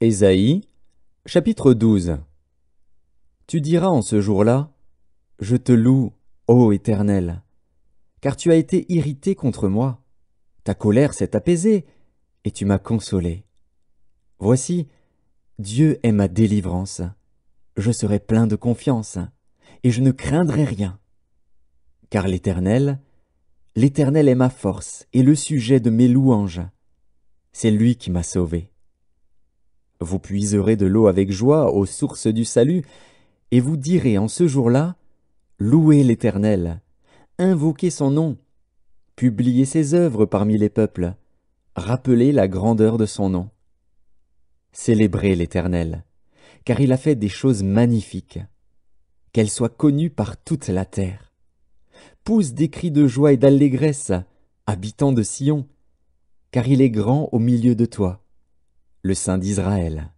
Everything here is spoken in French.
Ésaïe, chapitre 12 Tu diras en ce jour-là, Je te loue, ô Éternel, car tu as été irrité contre moi, ta colère s'est apaisée, et tu m'as consolé. Voici, Dieu est ma délivrance, je serai plein de confiance, et je ne craindrai rien. Car l'Éternel, l'Éternel est ma force et le sujet de mes louanges, c'est lui qui m'a sauvé. Vous puiserez de l'eau avec joie aux sources du salut, et vous direz en ce jour-là, Louez l'Éternel, invoquez son nom, publiez ses œuvres parmi les peuples, rappelez la grandeur de son nom. Célébrez l'Éternel, car il a fait des choses magnifiques, qu'elles soient connues par toute la terre. Pousse des cris de joie et d'allégresse, habitants de Sion, car il est grand au milieu de toi le Saint d'Israël.